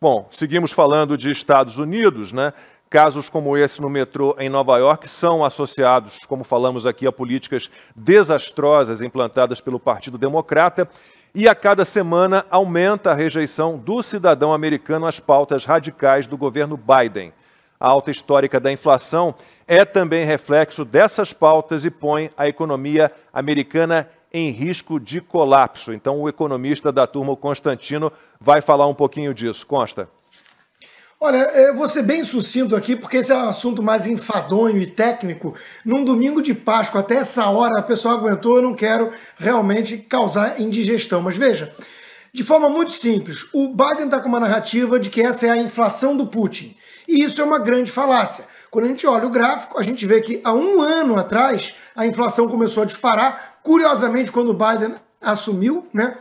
Bom, seguimos falando de Estados Unidos, né? Casos como esse no metrô em Nova York são associados, como falamos aqui, a políticas desastrosas implantadas pelo Partido Democrata. E a cada semana aumenta a rejeição do cidadão americano às pautas radicais do governo Biden. A alta histórica da inflação é também reflexo dessas pautas e põe a economia americana em risco de colapso. Então, o economista da turma, Constantino, vai falar um pouquinho disso. Consta. Olha, eh, eu vou ser bem sucinto aqui, porque esse é um assunto mais enfadonho e técnico. Num domingo de Páscoa, até essa hora, a pessoa aguentou, eu não quero realmente causar indigestão. Mas veja, de forma muito simples, o Biden está com uma narrativa de que essa é a inflação do Putin. E isso é uma grande falácia. Quando a gente olha o gráfico, a gente vê que há um ano atrás a inflação começou a disparar. Curiosamente, quando o Biden assumiu, né?